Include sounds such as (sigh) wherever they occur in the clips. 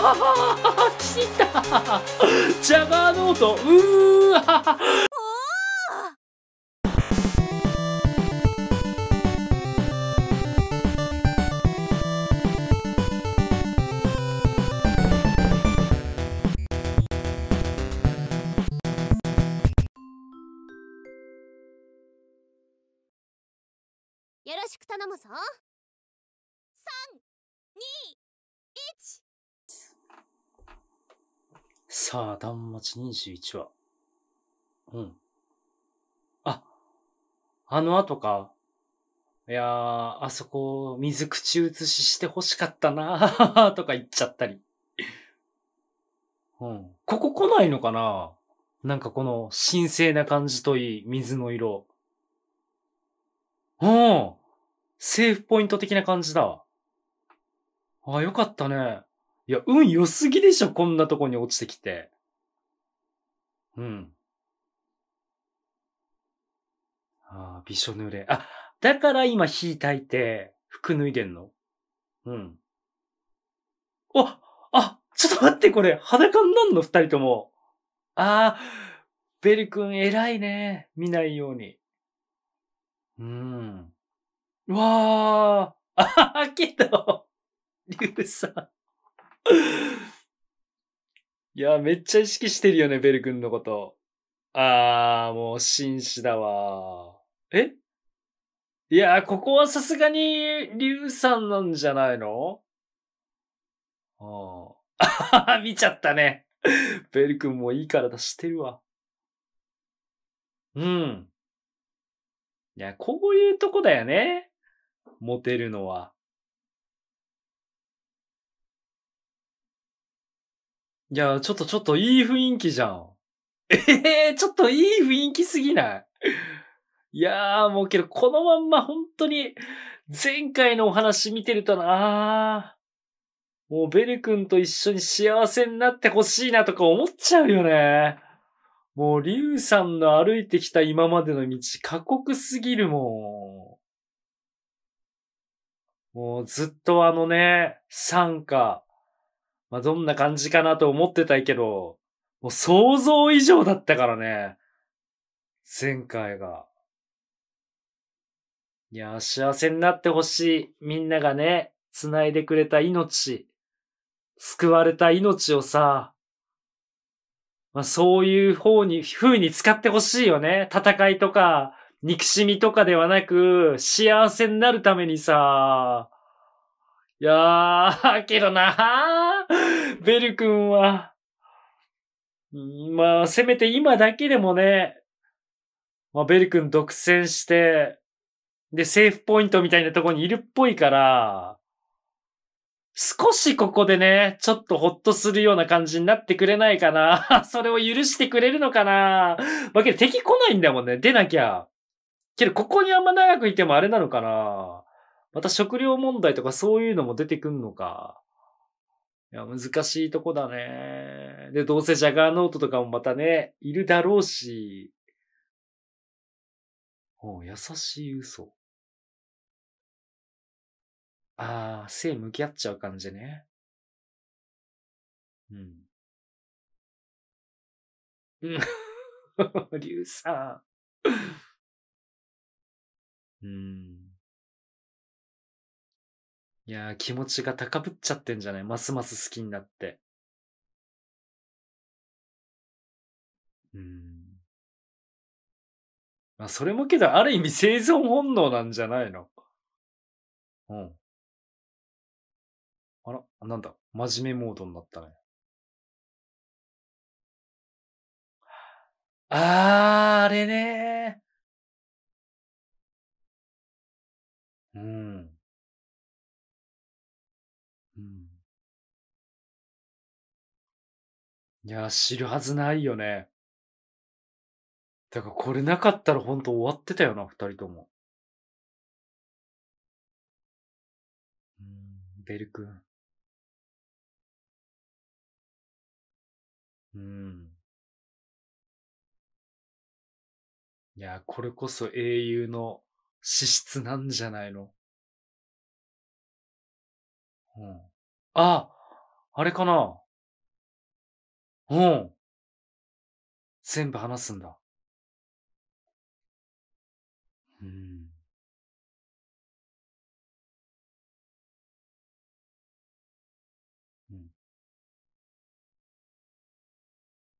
来たジャガーノートうよろしく頼むぞさあ、端末21話。うん。あ、あの後か。いやー、あそこ、水口移しして欲しかったなー (laughs) とか言っちゃったり。うん。ここ来ないのかななんかこの、神聖な感じといい、水の色。うん。セーフポイント的な感じだ。あ、よかったね。いや、運良すぎでしょ、こんなとこに落ちてきて。うん。ああ、びしょ濡れ。あ、だから今火焚いて、服脱いでんの。うん。あ、あ、ちょっと待って、これ、裸になんの二人とも。ああ、ベル君偉いね。見ないように。うん。うわあ、あはは、けど、リュウさん。(laughs) いや、めっちゃ意識してるよね、ベル君のこと。あー、もう紳士だわ。えいや、ここはさすがに、リュウさんなんじゃないのああ。(laughs) 見ちゃったね。ベル君もいい体してるわ。うん。いや、こういうとこだよね。モテるのは。いや、ちょっとちょっといい雰囲気じゃん。え (laughs) えー、ちょっといい雰囲気すぎない (laughs) いやー、もうけど、このまんま本当に、前回のお話見てるとなー、もうベル君と一緒に幸せになってほしいなとか思っちゃうよね。もう、リュウさんの歩いてきた今までの道、過酷すぎるもん。もう、ずっとあのね、参加、まあ、どんな感じかなと思ってたけど、もう想像以上だったからね。前回が。いや、幸せになってほしい。みんながね、繋いでくれた命、救われた命をさ、まあそういう方に、風に使ってほしいよね。戦いとか、憎しみとかではなく、幸せになるためにさ、いやー、けどなー、ベル君は、まあ、せめて今だけでもね、まあ、ベル君独占して、で、セーフポイントみたいなとこにいるっぽいから、少しここでね、ちょっとホッとするような感じになってくれないかな。(laughs) それを許してくれるのかな。まあ、けど敵来ないんだもんね、出なきゃ。けど、ここにあんま長くいてもあれなのかな。また食料問題とかそういうのも出てくんのか。いや、難しいとこだね。で、どうせジャガーノートとかもまたね、いるだろうし。お優しい嘘。ああ、性向き合っちゃう感じね。うん。うん。(laughs) リュウさん。うん。いやー、気持ちが高ぶっちゃってんじゃないますます好きになって。うん。まあ、それもけど、ある意味生存本能なんじゃないのうん。あら、なんだ、真面目モードになったね。(sighs) あー、あれねうん。いや、知るはずないよね。だからこれなかったらほんと終わってたよな、二人とも。うん、ベル君。うん。いや、これこそ英雄の資質なんじゃないの。うん。ああれかなうん。全部話すんだ。うん。うん。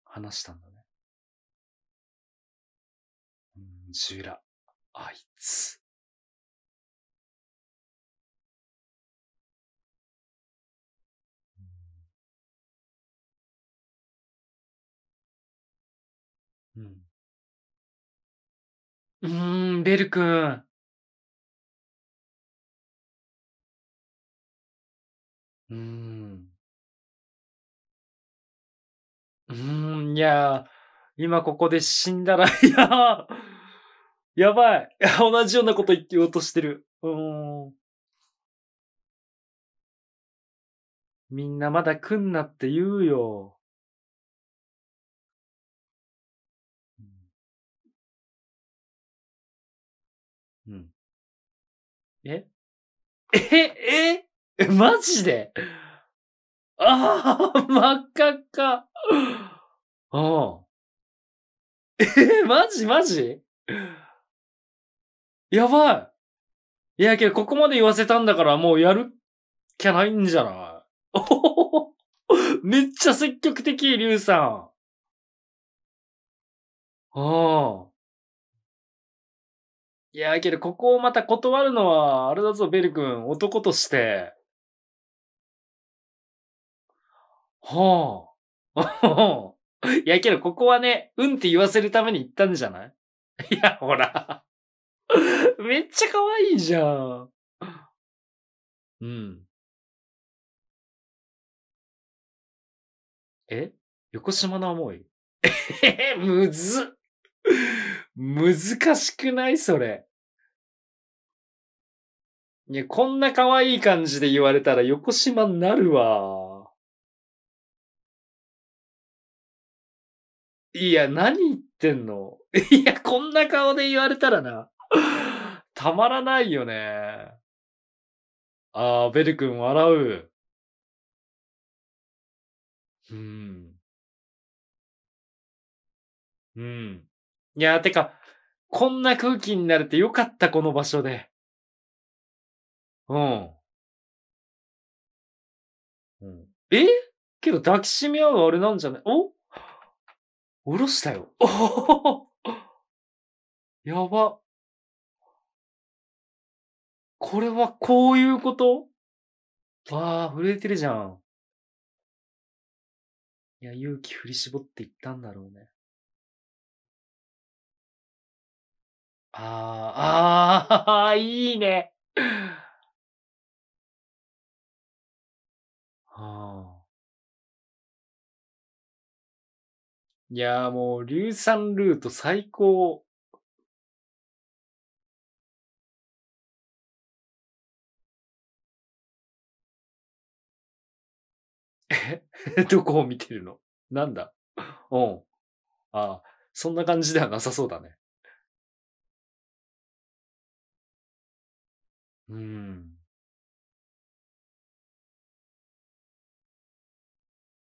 話したんだね。うん、ジュラ、あいつ。うーん、ベル君。うーん。うーん、いや、今ここで死んだら、(laughs) いや、やばい。(laughs) 同じようなこと言って言おうとしてる。うーん。みんなまだ来んなって言うよ。え (laughs) ええマジでああ、(laughs) 真っ赤っか。ああ。(laughs) え、マジマジやばい。いやけど、ここまで言わせたんだから、もうやるきゃないんじゃないおめっちゃ積極的、リュウさん。ああ。いやけどここをまた断るのは、あれだぞ、ベル君、男として。はあ。(laughs) いやけどここはね、うんって言わせるために行ったんじゃない (laughs) いや、ほら。(laughs) めっちゃ可愛いじゃん。うん。え横島の思いえむずっ。難しくないそれ。いや、こんな可愛い感じで言われたら横島になるわ。いや、何言ってんの (laughs) いや、こんな顔で言われたらな。たまらないよね。ああ、ベル君笑う。うん。うん。いやー、てか、こんな空気になれてよかった、この場所で。うん。うん、えけど抱きしめ合うあれなんじゃないおおろしたよ。お (laughs) やば。これはこういうことわあ、震えてるじゃん。いや、勇気振り絞っていったんだろうね。ああ、ああ、(laughs) いいね。はあ、いやもう、硫酸ルート最高。え (laughs) どこを見てるのなんだうん。ああ、そんな感じではなさそうだね。うん。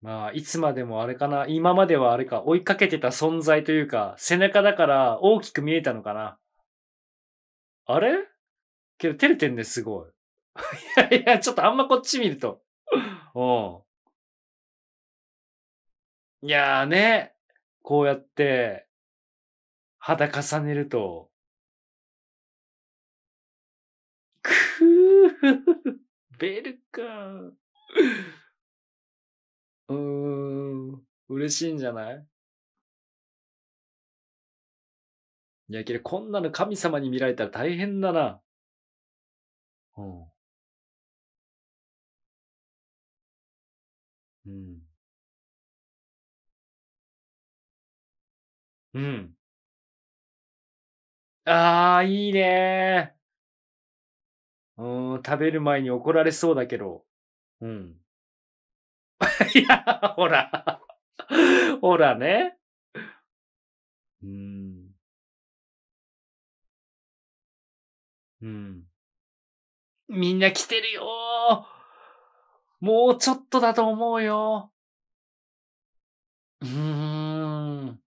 まあ、いつまでもあれかな。今まではあれか、追いかけてた存在というか、背中だから大きく見えたのかな。あれけど、照れてんね、すごい。(laughs) いやいや、ちょっとあんまこっち見ると。(laughs) うん。いやーね、こうやって、肌重ねると、くーベルか。うーん、嬉しいんじゃないいや、けどこんなの神様に見られたら大変だな。うん。うん。うん。ああ、いいねうん、食べる前に怒られそうだけど。うん。(laughs) いや、ほら。(laughs) ほらね。うん。うん。みんな来てるよもうちょっとだと思うようーん。う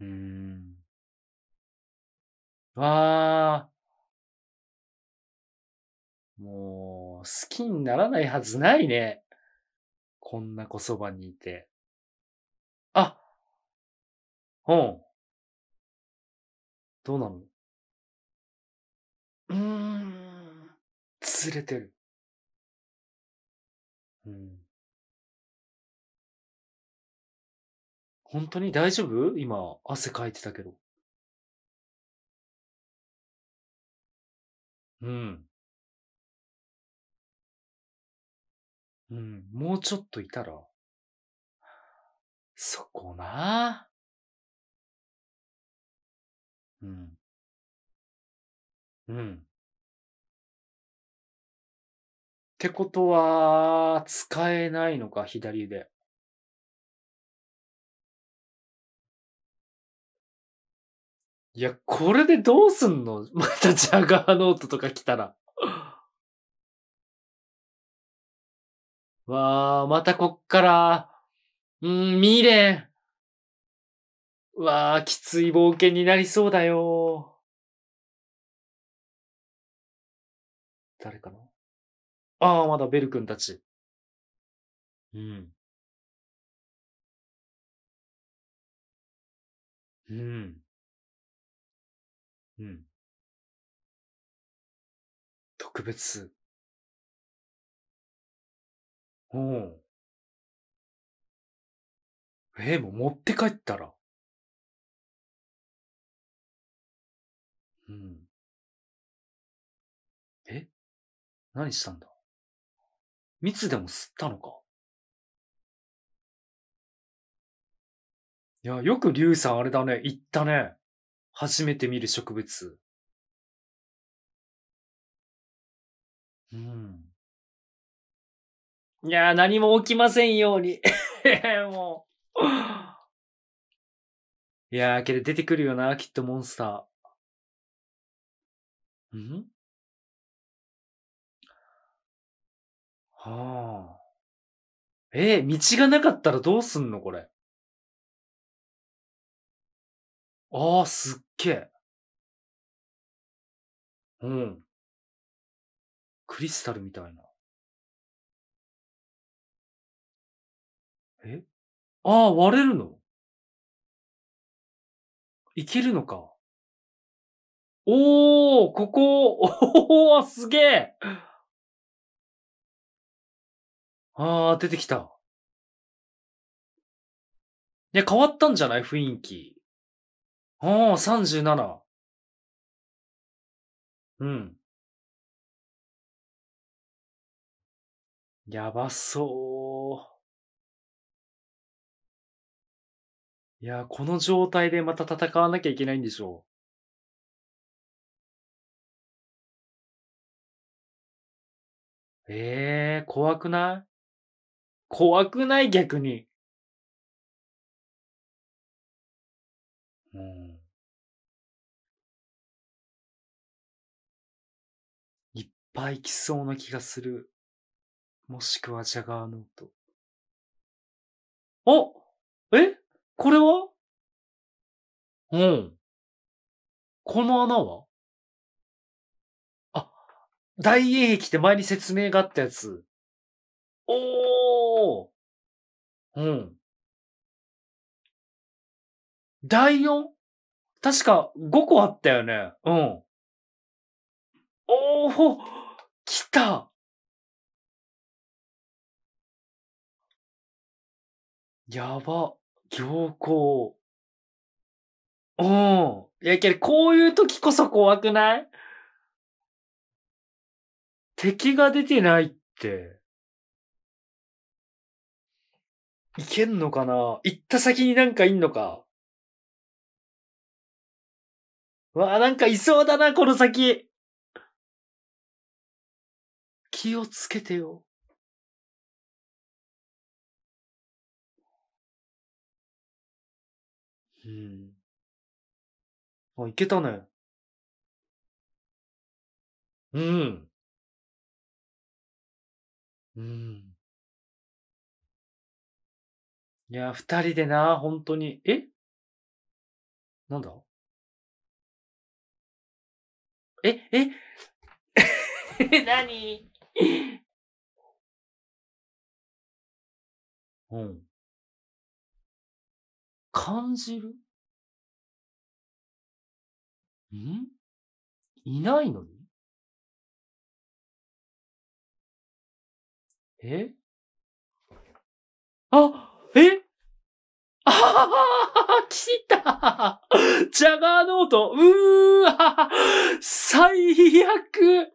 ーん。わあ。もう、好きにならないはずないね。こんな子そばにいて。あうん。どうなのうーん。ずれてる。うん。本当に大丈夫今、汗かいてたけど。うん。うん、もうちょっといたらそこな。うん。うん。ってことは、使えないのか、左腕。いや、これでどうすんの (laughs) またジャガーノートとか来たら。わあ、またこっから、うん、未練。わあ、きつい冒険になりそうだよ。誰かなああ、まだベル君たち。うん。うん。うん。特別。おお。えー、もう持って帰ったら。うん。え何したんだ蜜でも吸ったのかいや、よく竜さんあれだね、言ったね。初めて見る植物。うん。いやー、何も起きませんように。(laughs) もう。いやー、けど出てくるよな、きっとモンスター。んはあ。えー、道がなかったらどうすんのこれ。ああ、すっけうん。クリスタルみたいな。えああ、割れるのいけるのか。おお、ここ、(laughs) おお、すげえ。ああ、出てきた。ね、変わったんじゃない雰囲気。ああ、37。うん。やばそう。いや、この状態でまた戦わなきゃいけないんでしょう。ええー、怖くない怖くない逆に。うんぱい来そうな気がする。もしくはジャガーノート。あえこれはうん。この穴はあ、大英壁って前に説明があったやつ。おーうん。第 4? 確か5個あったよね。うん。おー来たやば。行行。うん。いやけど、こういう時こそ怖くない敵が出てないって。いけんのかな行った先になんかいんのかわあ、なんかいそうだな、この先。気をつけてよ。うん。あ、いけたね。うん。うん。いや、二人でな、本当に。えなんだえ、え (laughs) 何 (laughs) うん。感じるんいないのにえあえ (laughs) あははは来たジャガーノートうー最悪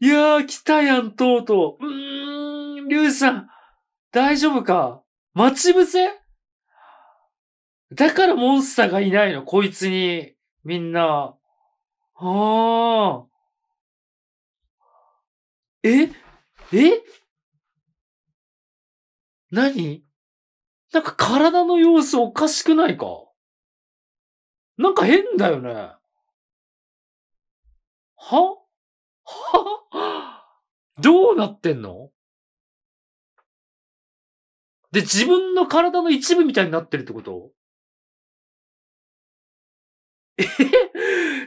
いやー、来たやん、とうとう。うーん、リュウジさん、大丈夫か待ち伏せだからモンスターがいないの、こいつに、みんな。ああ。ええ何なんか体の様子おかしくないかなんか変だよね。は (laughs) どうなってんので、自分の体の一部みたいになってるってことえ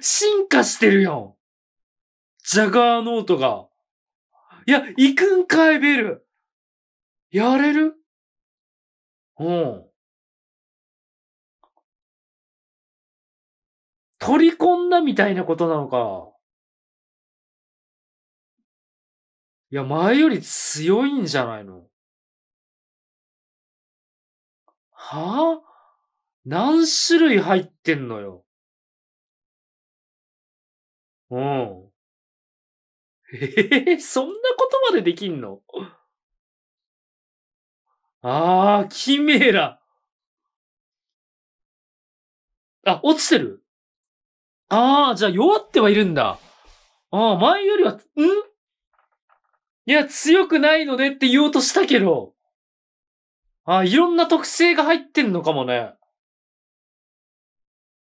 進化してるやん。ジャガーノートが。いや、行くんかい、ベル。やれるうん。取り込んだみたいなことなのか。いや、前より強いんじゃないのはぁ、あ、何種類入ってんのよ。うん。ええー、そんなことまでできんのああ、キメラ。あ、落ちてる。ああ、じゃあ弱ってはいるんだ。ああ、前よりは、んいや、強くないのねって言おうとしたけど、あ、いろんな特性が入ってんのかもね。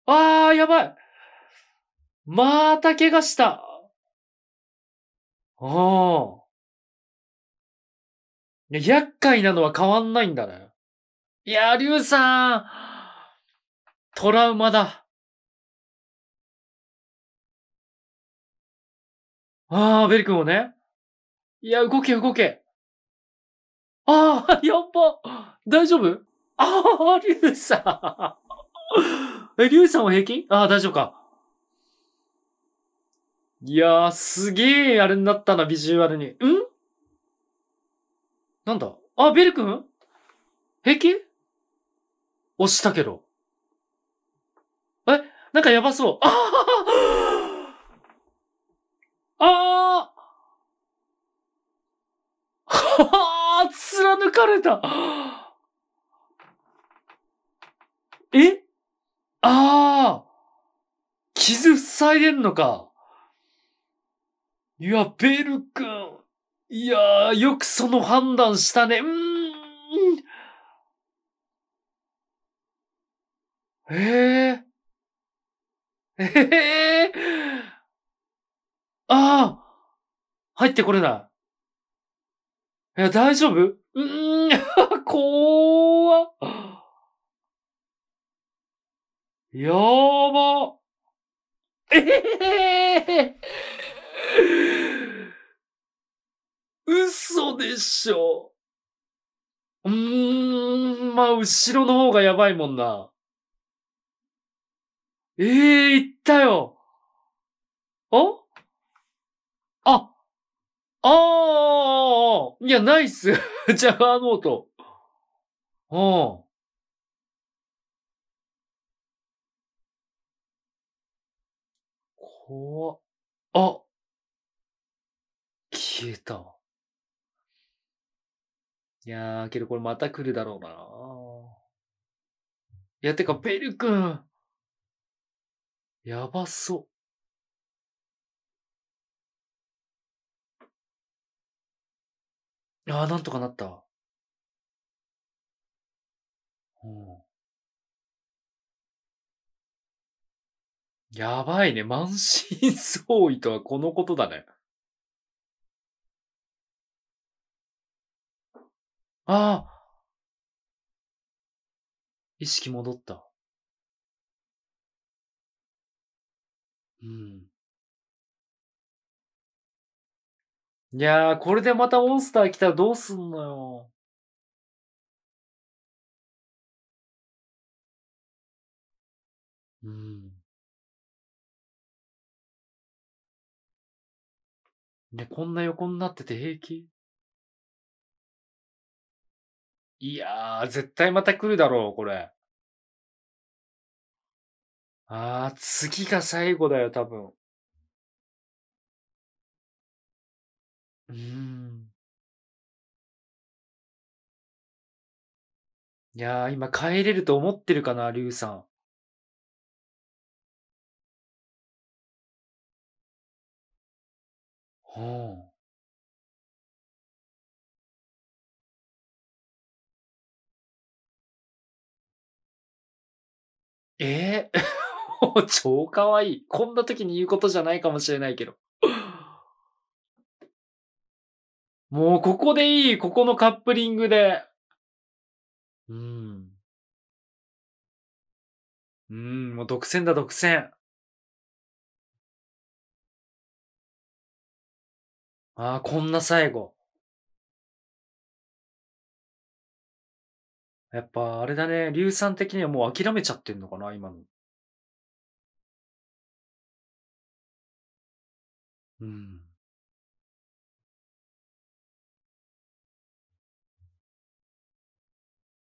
あー、やばい。また怪我した。ああ。厄介なのは変わんないんだね。いやー、りゅさん。トラウマだ。ああ、ベル君もね。いや、動け動け。ああ、(laughs) やっば。大丈夫 (laughs) ああ、リュウさん。(laughs) え、リュウさんは平均ああ、大丈夫か。いやー、すげえあれになったな、ビジュアルに。んなんだあ、ベル君平均押したけど。えなんかやばそう。ああ、貫かれた。えああ傷塞いでんのか。いや、ベル君。いやー、よくその判断したね。うーん。ええええー。ああ入ってこれない。いや、大丈夫うーん、(laughs) 怖わ。やば。えへへ。嘘でしょ。うーん、まあ、後ろの方がやばいもんな。ええー、行ったよ。あああ、いや、ナイス。ジャガーノート。うん。怖あ消えたいやー、けどこれまた来るだろうな。いや、てか、ベル君。やばそう。ああ、なんとかなった。うん。やばいね。満身創痍とはこのことだね。ああ意識戻った。うん。いやー、これでまたモンスター来たらどうすんのよ。うん。ね、こんな横になってて平気いやー、絶対また来るだろう、これ。あー、次が最後だよ、多分。うーん。いや、今帰れると思ってるかな、リュウさん。ほう。ええ。(laughs) 超可愛い。こんな時に言うことじゃないかもしれないけど。もうここでいい、ここのカップリングで。うん。うん、もう独占だ、独占。ああ、こんな最後。やっぱ、あれだね、硫酸的にはもう諦めちゃってんのかな、今の。うん。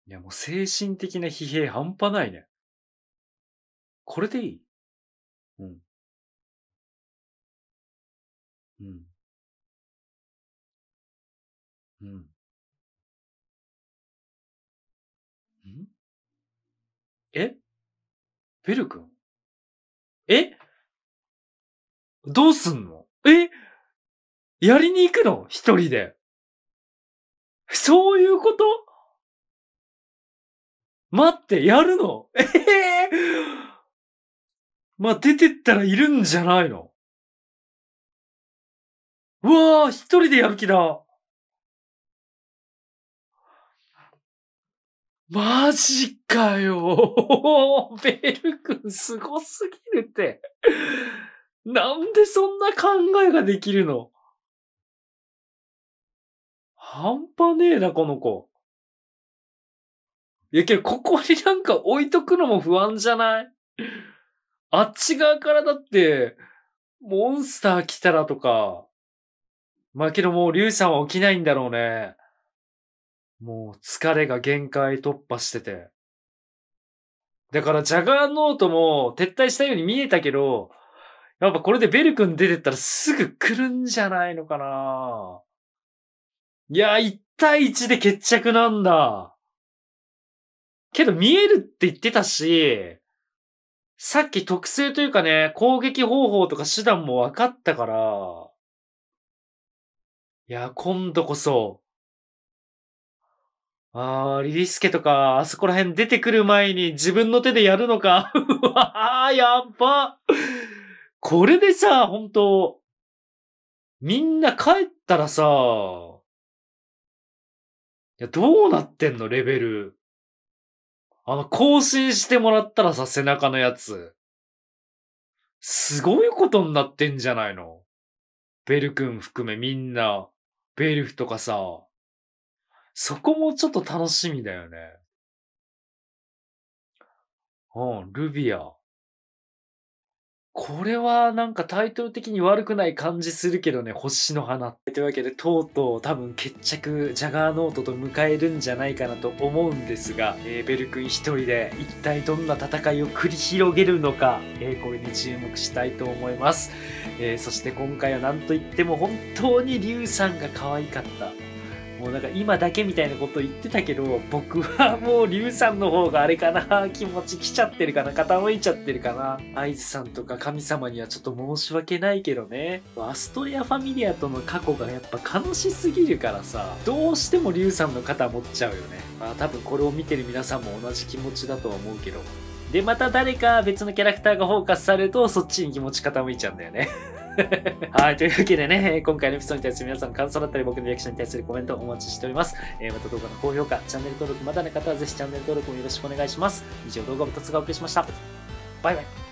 いや、もう精神的な疲弊半端ないね。これでいいうん。うん。うん。んえベル君えどうすんのえやりに行くの一人で。そういうこと待って、やるのええー、まあ、出てったらいるんじゃないのうわー、一人でやる気だ。マジかよ。(laughs) ベル君すごすぎるって。なんでそんな考えができるの半端ねえな、この子。いやけど、ここになんか置いとくのも不安じゃないあっち側からだって、モンスター来たらとか。まあけどもう、リュウさんは起きないんだろうね。もう、疲れが限界突破してて。だから、ジャガーノートも撤退したように見えたけど、やっぱこれでベル君出てったらすぐ来るんじゃないのかないや、1対1で決着なんだ。けど見えるって言ってたし、さっき特性というかね、攻撃方法とか手段も分かったから、いや、今度こそ、あー、リリスケとか、あそこら辺出てくる前に自分の手でやるのか。(laughs) うわー、やっば。これでさ、本当みんな帰ったらさ、いや、どうなってんの、レベル。あの、更新してもらったらさ、背中のやつ。すごいことになってんじゃないのベル君含めみんな、ベルフとかさ、そこもちょっと楽しみだよね。うん、ルビア。これはなんかタイトル的に悪くない感じするけどね、星の花。というわけで、とうとう多分決着、ジャガーノートと迎えるんじゃないかなと思うんですが、えー、ベル君一人で一体どんな戦いを繰り広げるのか、えー、これに注目したいと思います。えー、そして今回は何といっても本当にリュウさんが可愛かった。もうなんか今だけみたいなこと言ってたけど僕はもうリュウさんの方があれかな気持ち来ちゃってるかな傾いちゃってるかなアイズさんとか神様にはちょっと申し訳ないけどねアストリアファミリアとの過去がやっぱ悲しすぎるからさどうしてもリュウさんの肩持っちゃうよねまあ多分これを見てる皆さんも同じ気持ちだとは思うけどでまた誰か別のキャラクターがフォーカスされるとそっちに気持ち傾いちゃうんだよね (laughs) はい、というわけでね、今回のエピソードに対する皆さんの感想だったり、僕のリアクションに対するコメントをお待ちしております。えー、また動画の高評価、チャンネル登録まだの方はぜひチャンネル登録もよろしくお願いします。以上、動画も2つがお送りしました。バイバイ。